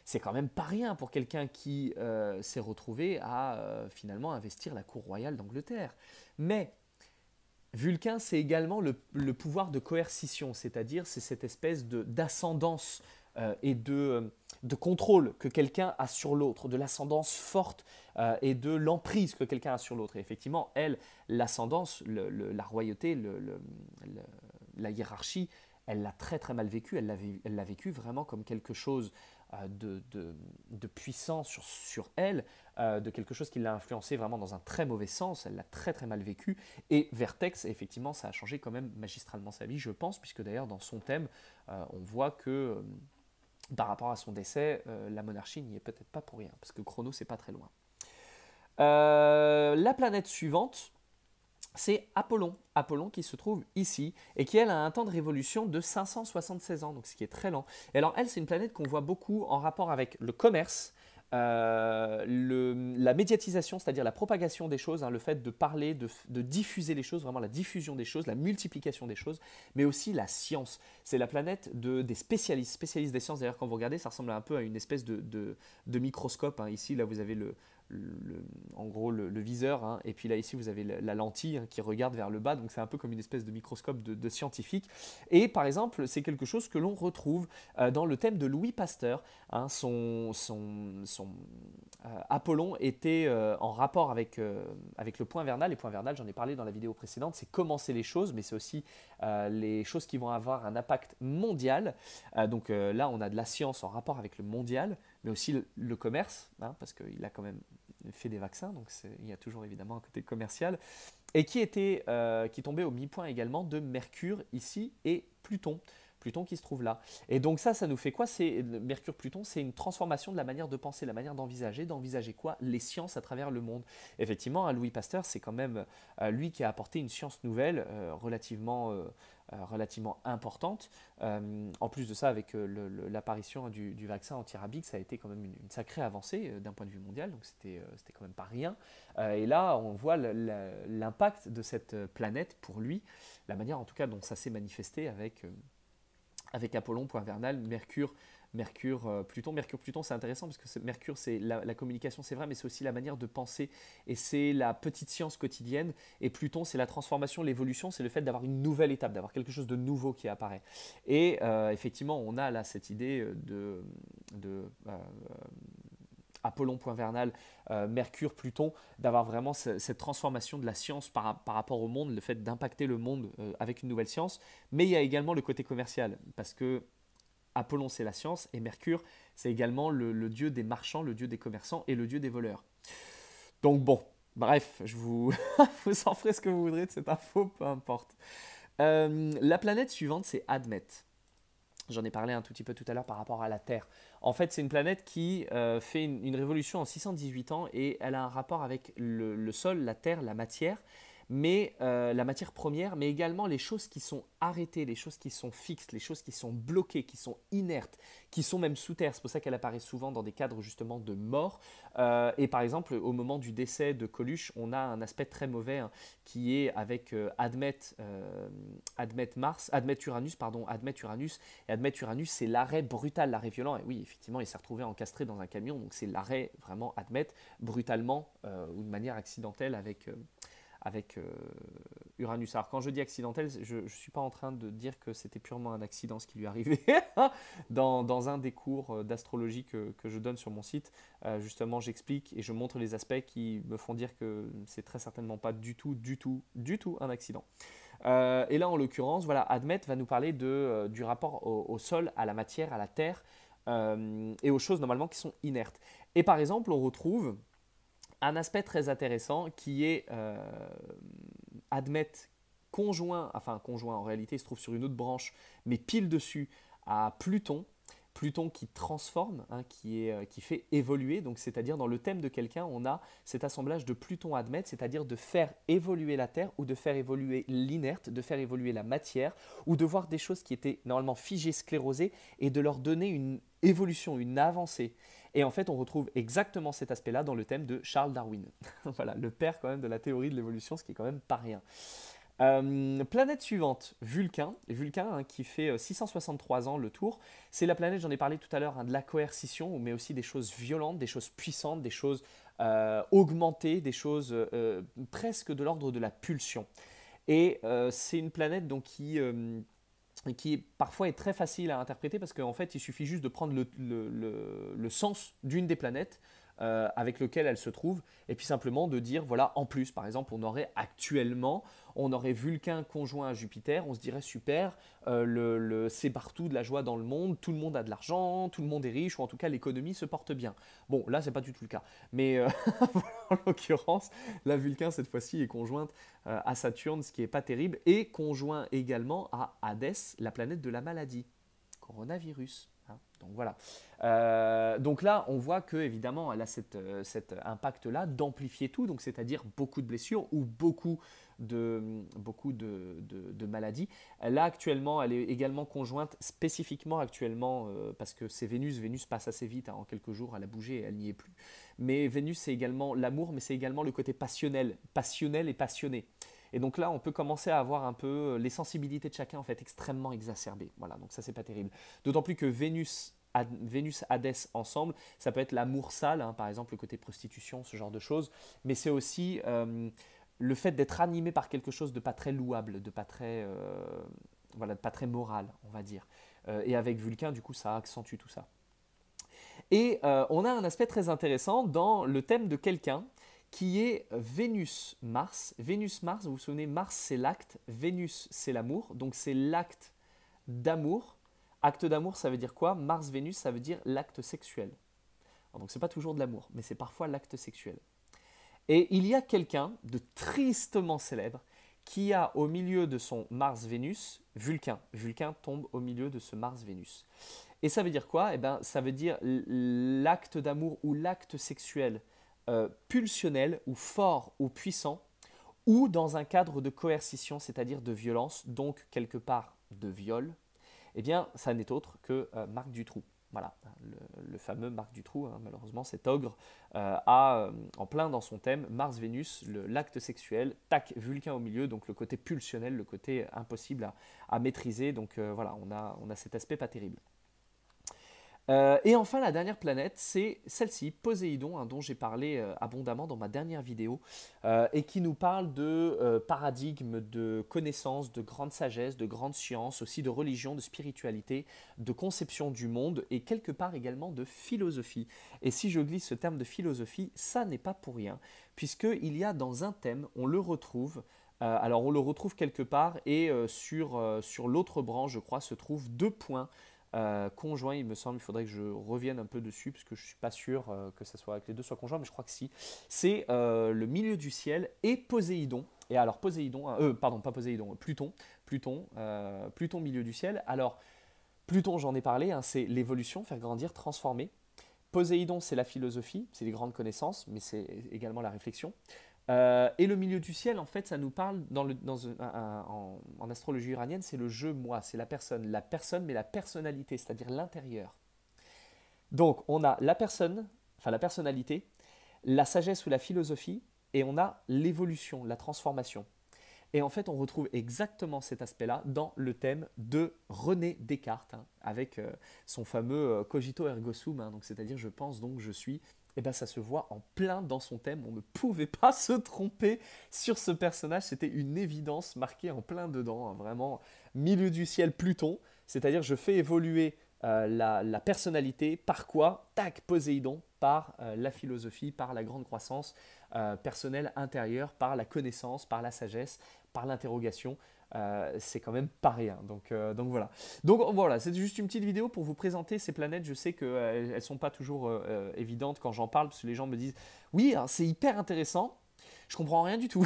C'est quand même pas rien pour quelqu'un qui euh, s'est retrouvé à euh, finalement investir la cour royale d'Angleterre. Mais Vulcain, c'est également le, pouvoir de coercition, c'est-à-dire c'est cette espèce d'ascendance euh, et de, euh, de, contrôle que quelqu'un a sur l'autre, de l'ascendance forte euh, et de l'emprise que quelqu'un a sur l'autre. Et effectivement, elle, l'ascendance, la royauté, le, la hiérarchie, elle l'a très très mal vécu, elle l'a, elle vécu vraiment comme quelque chose de, de, puissant sur, sur elle, de quelque chose qui l'a influencé vraiment dans un très mauvais sens, elle l'a très très mal vécu, et Vertex, effectivement, ça a changé quand même magistralement sa vie, je pense, puisque d'ailleurs dans son thème, on voit que par rapport à son décès, euh, la monarchie n'y est peut-être pas pour rien, parce que Chrono c'est pas très loin. Euh, la planète suivante, c'est Apollon. Apollon qui se trouve ici et qui, elle, a un temps de révolution de 576 ans, donc ce qui est très lent. alors, elle, c'est une planète qu'on voit beaucoup en rapport avec le commerce, euh, la médiatisation, c'est-à-dire la propagation des choses, hein, le fait de parler, de, diffuser les choses, vraiment la diffusion des choses, la multiplication des choses, mais aussi la science. C'est la planète des spécialistes, spécialistes des sciences. D'ailleurs, quand vous regardez, ça ressemble un peu à une espèce de, microscope. Hein. Ici, là, vous avez le, en gros le, viseur, hein. et puis là ici vous avez la, lentille hein, qui regarde vers le bas, donc c'est un peu comme une espèce de microscope de, scientifique. Et par exemple, c'est quelque chose que l'on retrouve euh, dans le thème de Louis Pasteur. Hein. son, son, euh, Apollon était euh, en rapport avec, avec le point vernal, et point vernal, j'en ai parlé dans la vidéo précédente, c'est commencer les choses, mais c'est aussi les choses qui vont avoir un impact mondial. donc là, on a de la science en rapport avec le mondial, mais aussi le, commerce, hein, parce qu'il a quand même fait des vaccins, donc il y a toujours évidemment un côté commercial, et qui, était, euh, qui tombait au mi-point également de Mercure ici et Pluton. Pluton qui se trouve là. Et donc ça, ça nous fait quoi C'est Mercure-Pluton, c'est une transformation de la manière de penser, la manière d'envisager, d'envisager quoi Les sciences à travers le monde. Effectivement, à hein, Louis Pasteur, c'est quand même euh, lui qui a apporté une science nouvelle euh, relativement euh, relativement importante. Euh, en plus de ça, avec euh, l'apparition du, vaccin vaccin antirabique, ça a été quand même une, sacrée avancée d'un point de vue mondial, donc c'était quand même pas rien. et là, on voit l'impact de cette planète pour lui, la manière en tout cas dont ça s'est manifesté avec, avec Apollon, Point Vernal, Mercure Mercure, euh, Pluton. Mercure, Pluton, c'est intéressant parce que Mercure, c'est la, communication, c'est vrai, mais c'est aussi la manière de penser et c'est la petite science quotidienne. Et Pluton, c'est la transformation, l'évolution, c'est le fait d'avoir une nouvelle étape, d'avoir quelque chose de nouveau qui apparaît. Et euh, effectivement, on a là cette idée euh, de, de Apollon, point vernal, Mercure, Pluton, d'avoir vraiment cette transformation de la science par, rapport au monde, le fait d'impacter le monde avec une nouvelle science. Mais il y a également le côté commercial, parce que Apollon, c'est la science, et Mercure, c'est également le, dieu des marchands, le dieu des commerçants et le dieu des voleurs. Donc bon, bref, je vous, (laughs) en ferai ce que vous voudrez de cette info, peu importe. Euh, la planète suivante, c'est Admet. J'en ai parlé un tout petit peu tout à l'heure par rapport à la Terre. En fait, c'est une planète qui euh, fait une, révolution en 618 ans et elle a un rapport avec le, le sol, la Terre, la matière mais euh, la matière première, mais également les choses qui sont arrêtées, les choses qui sont fixes, les choses qui sont bloquées, qui sont inertes, qui sont même sous terre. C'est pour ça qu'elle apparaît souvent dans des cadres justement de mort. Euh, et par exemple, au moment du décès de Coluche, on a un aspect très mauvais hein, qui est avec euh, Admet, Mars, Admet Uranus, pardon, Admet Uranus. Et Admet Uranus, c'est l'arrêt brutal, l'arrêt violent. Et oui, effectivement, il s'est retrouvé encastré dans un camion, donc c'est l'arrêt vraiment Admet brutalement ou de manière accidentelle avec avec euh, Uranus. Alors quand je dis accidentel, je ne suis pas en train de dire que c'était purement un accident ce qui lui arrivait. (laughs) dans, dans, un des cours euh, d'astrologie que, que, je donne sur mon site, euh, justement j'explique et je montre les aspects qui me font dire que c'est très certainement pas du tout, du tout, du tout un accident. et là en l'occurrence, voilà, Admet va nous parler de, du rapport au, au, sol, à la matière, à la terre et aux choses normalement qui sont inertes. Et par exemple, on retrouve un aspect très intéressant qui est euh, admettre conjoint, enfin conjoint en réalité, il se trouve sur une autre branche, mais pile dessus à Pluton. Pluton qui transforme, hein, qui, est, euh, qui fait évoluer, donc c'est-à-dire dans le thème de quelqu'un, on a cet assemblage de Pluton admettre, c'est-à-dire de faire évoluer la Terre ou de faire évoluer l'inerte, de faire évoluer la matière, ou de voir des choses qui étaient normalement figées, sclérosées, et de leur donner une évolution, une avancée. Et en fait, on retrouve exactement cet aspect-là dans le thème de Charles Darwin. (laughs) voilà, le père quand même de la théorie de l'évolution, ce qui est quand même pas rien. Euh, planète suivante, Vulcain. Vulcain hein, qui fait 663 euh, ans le tour. C'est la planète, j'en ai parlé tout à l'heure, hein, de la coercition, mais aussi des choses violentes, des choses puissantes, des choses euh, augmentées, des choses presque de l'ordre de la pulsion. Et c'est une planète donc, qui qui parfois est très facile à interpréter parce qu'en fait, il suffit juste de prendre le, le sens d'une des planètes euh, avec lequel elle se trouve, et puis simplement de dire, voilà, en plus, par exemple, on aurait actuellement, on aurait Vulcain conjoint à Jupiter, on se dirait, super, euh, le, c'est partout de la joie dans le monde, tout le monde a de l'argent, tout le monde est riche, ou en tout cas l'économie se porte bien. Bon, là, c'est pas du tout le cas. Mais euh, (laughs) en l'occurrence, la Vulcain, cette fois-ci, est conjointe à Saturne, ce qui n'est pas terrible, et conjoint également à Hadès, la planète de la maladie, coronavirus. Hein, donc voilà. Euh, donc là, on voit que évidemment, elle a euh, cet impact-là d'amplifier tout, donc c'est-à-dire beaucoup de blessures ou beaucoup de, beaucoup de, de, maladies. Là actuellement, elle est également conjointe spécifiquement actuellement euh, parce que c'est Vénus. Vénus passe assez vite. Hein, en quelques jours, elle a bougé, elle n'y est plus. Mais Vénus, c'est également l'amour, mais c'est également le côté passionnel, passionnel et passionné. Et donc là, on peut commencer à avoir un peu euh, les sensibilités de chacun en fait extrêmement exacerbées. Voilà, donc ça c'est pas terrible. D'autant plus que Vénus Vénus, Hadès ensemble. Ça peut être l'amour sale, hein, par exemple, le côté prostitution, ce genre de choses. Mais c'est aussi euh, le fait d'être animé par quelque chose de pas très louable, de pas très, euh, voilà, pas très moral, on va dire. et avec Vulcain, du coup, ça accentue tout ça. Et on a un aspect très intéressant dans le thème de quelqu'un qui est Vénus-Mars. Vénus-Mars, vous vous souvenez, Mars c'est l'acte, Vénus c'est l'amour, donc c'est l'acte d'amour. Acte d'amour, ça veut dire quoi Mars-Vénus, ça veut dire l'acte sexuel. donc c'est pas toujours de l'amour, mais c'est parfois l'acte sexuel. Et il y a quelqu'un de tristement célèbre qui a au milieu de son Mars-Vénus Vulcain. Vulcain tombe au milieu de ce Mars-Vénus. Et ça veut dire quoi Eh bien, ça veut dire l'acte d'amour ou l'acte sexuel euh, pulsionnel ou fort ou puissant, ou dans un cadre de coercition, c'est-à-dire de violence, donc quelque part de viol, eh bien, ça n'est autre que euh, Marc Dutroux. Voilà, le, fameux Marc Dutroux, hein, malheureusement, cet ogre euh, a en plein dans son thème Mars-Vénus, l'acte sexuel, tac, Vulcain au milieu, donc le côté pulsionnel, le côté impossible à, à maîtriser. Donc voilà, on a, on a cet aspect pas terrible. Euh, et enfin, la dernière planète, c'est celle-ci, Poséidon, hein, dont j'ai parlé euh, abondamment dans ma dernière vidéo, euh, et qui nous parle de paradigmes, de connaissances, de grande sagesse, de grande science, aussi de religion, de spiritualité, de conception du monde, et quelque part également de philosophie. Et si je glisse ce terme de philosophie, ça n'est pas pour rien, puisqu'il y a dans un thème, on le retrouve, alors on le retrouve quelque part et sur, sur l'autre branche, je crois, se trouvent deux points euh, conjoint, il me semble, il faudrait que je revienne un peu dessus, parce que je ne suis pas sûr euh, que, ça soit, les deux soient conjoints, mais je crois que si. C'est euh, le milieu du ciel et Poséidon. Et alors Poséidon, pardon, pas Poséidon, Pluton, Pluton, Pluton milieu du ciel. Alors Pluton, j'en ai parlé, hein, c'est l'évolution, faire grandir, transformer. Poséidon, c'est la philosophie, c'est les grandes connaissances, mais c'est également la réflexion. Euh, et le milieu du ciel, en fait, ça nous parle dans le, en, astrologie uranienne, c'est le je moi, c'est la personne, la personne, mais la personnalité, c'est-à-dire l'intérieur. Donc, on a la personne, enfin la personnalité, la sagesse ou la philosophie, et on a l'évolution, la transformation. Et en fait, on retrouve exactement cet aspect-là dans le thème de René Descartes, hein, avec euh, son fameux euh, cogito ergo sum, hein. donc c'est-à-dire je pense donc je suis, et eh ben ça se voit en plein dans son thème. On ne pouvait pas se tromper sur ce personnage. C'était une évidence marquée en plein dedans, hein, vraiment milieu du ciel Pluton. C'est-à-dire je fais évoluer euh, la, personnalité par quoi Tac, Poséidon, par euh, la philosophie, par la grande croissance euh, personnelle intérieure, par la connaissance, par la sagesse, par l'interrogation. Euh, c'est quand même pas rien. Euh, donc, voilà. Donc voilà, c'est juste une petite vidéo pour vous présenter ces planètes. Je sais qu'elles euh, sont pas toujours évidentes quand j'en parle, parce que les gens me disent Oui, hein, c'est hyper intéressant, je comprends rien du tout.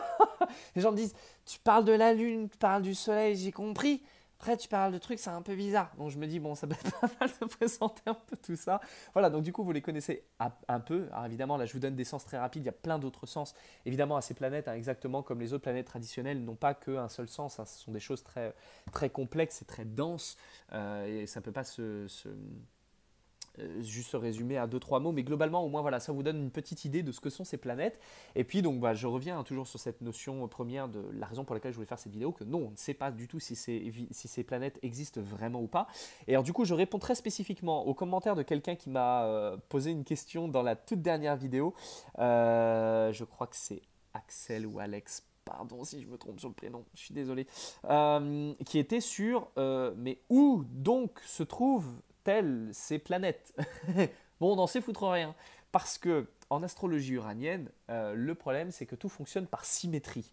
(laughs) les gens me disent Tu parles de la Lune, tu parles du Soleil, j'ai compris, après, tu parles de trucs, c'est un peu bizarre. Donc je me dis, bon, ça peut (laughs) être pas mal de présenter un peu tout ça. Voilà, donc du coup, vous les connaissez un peu. Alors évidemment, là, je vous donne des sens très rapides. Il y a plein d'autres sens. Évidemment, à ces planètes, hein, exactement comme les autres planètes traditionnelles, n'ont pas qu'un seul sens. Hein. Ce sont des choses très, très complexes et très denses. Euh, et ça ne peut pas se euh, juste résumé à deux trois mots, mais globalement au moins voilà, ça vous donne une petite idée de ce que sont ces planètes. Et puis donc bah, je reviens hein, toujours sur cette notion première de la raison pour laquelle je voulais faire cette vidéo, que non, on ne sait pas du tout si ces, si ces planètes existent vraiment ou pas. Et alors du coup je réponds très spécifiquement aux commentaires de quelqu'un qui m'a euh, posé une question dans la toute dernière vidéo. Euh, je crois que c'est Axel ou Alex pardon si je me trompe sur le prénom, je suis désolé, qui était sur mais où donc se trouve telles ces planètes. (laughs) bon, on n'en sait foutre rien. Parce que en astrologie uranienne, euh, le problème c'est que tout fonctionne par symétrie.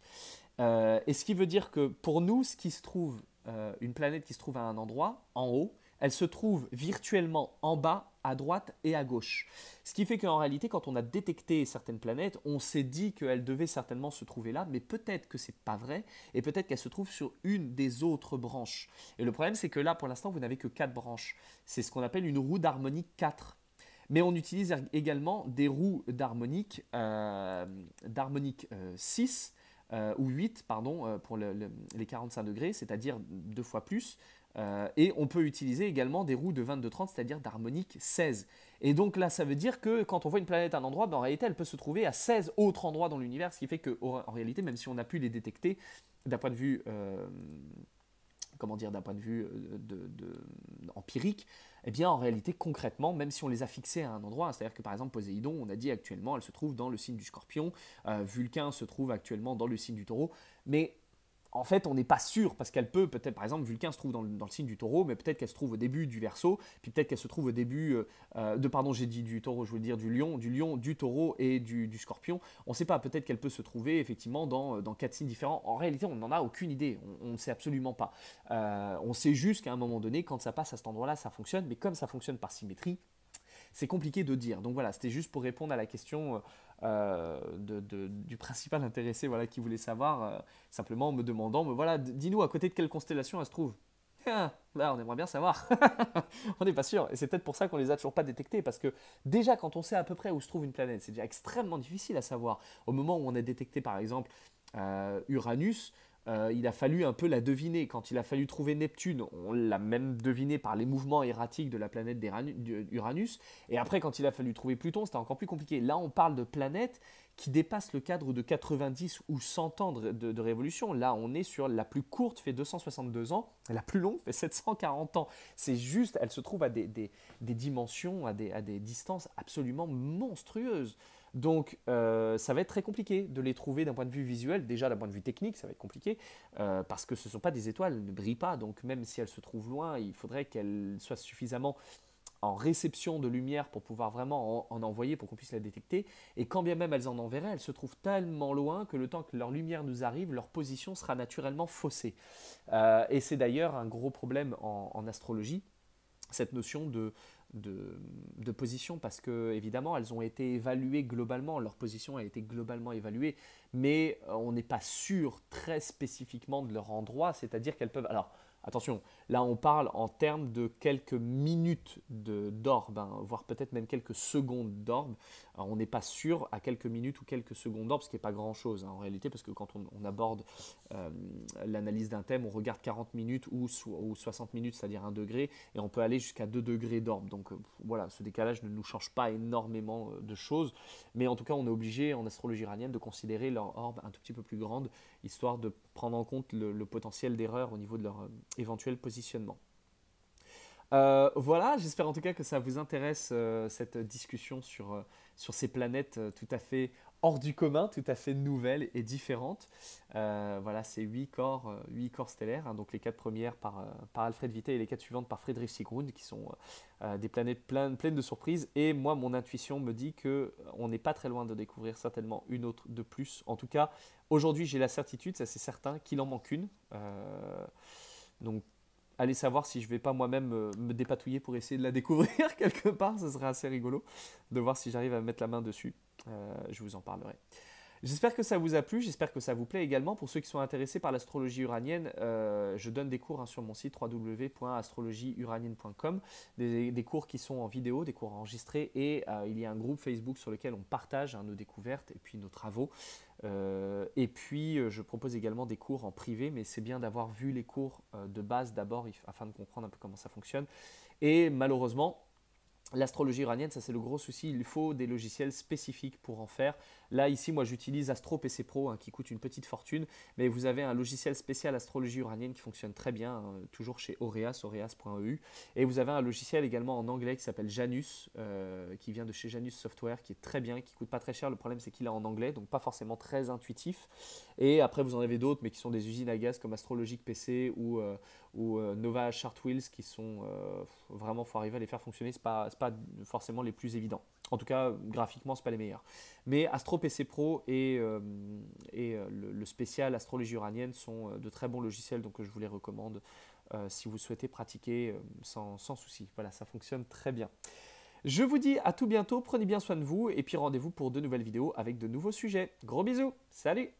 Euh, et ce qui veut dire que pour nous, ce qui se trouve, euh, une planète qui se trouve à un endroit, en haut, elle se trouve virtuellement en bas à droite et à gauche. Ce qui fait qu'en réalité, quand on a détecté certaines planètes, on s'est dit qu'elles devaient certainement se trouver là, mais peut-être que c'est pas vrai, et peut-être qu'elles se trouvent sur une des autres branches. Et le problème, c'est que là, pour l'instant, vous n'avez que quatre branches. C'est ce qu'on appelle une roue d'harmonique 4. Mais on utilise er-, également des roues d'harmonique euh, 6 euh, euh, ou 8, pardon, euh, pour les 45 degrés, c'est-à-dire deux fois plus. Euh, et on peut utiliser également des roues de 22-30, c'est-à-dire d'harmonique 16. Et donc là, ça veut dire que quand on voit une planète à un endroit, ben, en réalité, elle peut se trouver à 16 autres endroits dans l'univers, ce qui fait que, en réalité, même si on a pu les détecter d'un point de vue... Euh, comment dire, d'un point de vue euh, empirique, eh bien en réalité concrètement, même si on les a fixés à un endroit, hein, c'est-à-dire que par exemple Poséidon, on a dit actuellement, elle se trouve dans le signe du scorpion, vulcan Vulcain se trouve actuellement dans le signe du taureau, mais en fait, on n'est pas sûr parce qu'elle peut, peut-être, par exemple, Vulcain se trouve dans le, signe du taureau, mais peut-être qu'elle se trouve au début du verso, puis peut-être qu'elle se trouve au début euh, euh, de, pardon, j'ai dit du taureau, je voulais dire du lion, du lion, du taureau et du, scorpion. On ne sait pas, peut-être qu'elle peut se trouver effectivement euh, dans, quatre signes différents. En réalité, on n'en a aucune idée, on ne sait absolument pas. on sait juste qu'à un moment donné, quand ça passe à cet endroit-là, ça fonctionne, mais comme ça fonctionne par symétrie, c'est compliqué de dire. Donc voilà, c'était juste pour répondre à la question euh, euh, du principal intéressé voilà, qui voulait savoir, euh, simplement en me demandant, mais voilà, dis-nous à côté de quelle constellation elle se trouve Là, ah, bah, on aimerait bien savoir. (laughs) on n'est pas sûr. Et c'est peut-être pour ça qu'on les a toujours pas détectés. Parce que déjà, quand on sait à peu près où se trouve une planète, c'est déjà extrêmement difficile à savoir. Au moment où on a détecté, par exemple, Uranus, euh, il a fallu un peu la deviner. Quand il a fallu trouver Neptune, on l'a même deviné par les mouvements erratiques de la planète d'Uranus. Et après, quand il a fallu trouver Pluton, c'était encore plus compliqué. Là, on parle de planètes qui dépassent le cadre de 90 ou 100 ans de, révolution. Là, on est sur la plus courte, fait 262 ans, la plus longue fait 740 ans. C'est juste, elle se trouve à des, dimensions, à des distances absolument monstrueuses. Donc, euh, ça va être très compliqué de les trouver d'un point de vue visuel. Déjà, d'un point de vue technique, ça va être compliqué euh, parce que ce ne sont pas des étoiles, elles ne brillent pas. Donc, même si elles se trouvent loin, il faudrait qu'elles soient suffisamment en réception de lumière pour pouvoir vraiment en, envoyer pour qu'on puisse la détecter. Et quand bien même elles en enverraient, elles se trouvent tellement loin que le temps que leur lumière nous arrive, leur position sera naturellement faussée. Euh, et c'est d'ailleurs un gros problème en astrologie cette notion de de, position parce que évidemment elles ont été évaluées globalement, leur position a été globalement évaluée, mais euh, on n'est pas sûr très spécifiquement de leur endroit, c'est-à-dire qu'elles peuvent... Alors attention, là on parle en termes de quelques minutes d'orbe, hein, voire peut-être même quelques secondes d'orbe, on n'est pas sûr à quelques minutes ou quelques secondes d'or, ce qui n'est pas grand-chose hein, en réalité, parce que quand on, aborde euh, l'analyse d'un thème, on regarde 40 minutes ou, 60 minutes, c'est-à-dire 1 degré, et on peut aller jusqu'à 2 degrés d'orbe. Donc euh, voilà, ce décalage ne nous change pas énormément euh, de choses, mais en tout cas, on est obligé en astrologie iranienne de considérer leur orbe un tout petit peu plus grande, histoire de prendre en compte le, potentiel d'erreur au niveau de leur éventuel positionnement. voilà, j'espère en tout cas que ça vous intéresse cette discussion sur sur ces planètes euh, tout à fait hors du commun, tout à fait nouvelles et différentes. Euh, voilà, c'est huit corps, euh, huit corps stellaires, hein, donc les quatre premières par, par Alfred Vité et les quatre suivantes par Friedrich Sigrund, qui sont des planètes pleines, pleines de surprises. Et moi, mon intuition me dit que on n'est pas très loin de découvrir certainement une autre de plus. En tout cas, aujourd'hui, j'ai la certitude, ça c'est certain, qu'il en manque une. donc allez savoir si je ne vais pas moi-même euh, me dépatouiller pour essayer de la découvrir (laughs) quelque part, ce serait assez rigolo de voir si j'arrive à mettre la main dessus. Euh, je vous en parlerai. J'espère que ça vous a plu, j'espère que ça vous plaît également. Pour ceux qui sont intéressés par l'astrologie uranienne, euh, je donne des cours hein, sur mon site www.astrologieuranienne.com, des, cours qui sont en vidéo, des cours enregistrés, et il y a un groupe Facebook sur lequel on partage hein, nos découvertes et puis nos travaux. Euh, et puis, euh, je propose également des cours en privé, mais c'est bien d'avoir vu les cours euh, de base d'abord afin de comprendre un peu comment ça fonctionne. Et malheureusement, L'astrologie iranienne, ça c'est le gros souci, il faut des logiciels spécifiques pour en faire. Là, ici, moi, j'utilise Astro PC Pro hein, qui coûte une petite fortune, mais vous avez un logiciel spécial astrologie uranienne qui fonctionne très bien, hein, toujours chez Oreas, oreas.eu. Et vous avez un logiciel également en anglais qui s'appelle Janus, euh, qui vient de chez Janus Software, qui est très bien, qui coûte pas très cher. Le problème, c'est qu'il est en anglais, donc pas forcément très intuitif. Et après, vous en avez d'autres, mais qui sont des usines à gaz comme Astrologique PC ou, euh, euh, Nova Chart Wheels, qui sont vraiment, faut arriver à les faire fonctionner, ce n'est pas forcément les plus évidents. En tout cas, graphiquement, c'est pas les meilleurs. Mais Astro PC Pro et, euh, et euh, le, spécial Astrologie uranienne sont euh, de très bons logiciels, donc je vous les recommande si vous souhaitez pratiquer sans, sans, souci. Voilà, ça fonctionne très bien. Je vous dis à tout bientôt, prenez bien soin de vous et puis rendez-vous pour de nouvelles vidéos avec de nouveaux sujets. Gros bisous, salut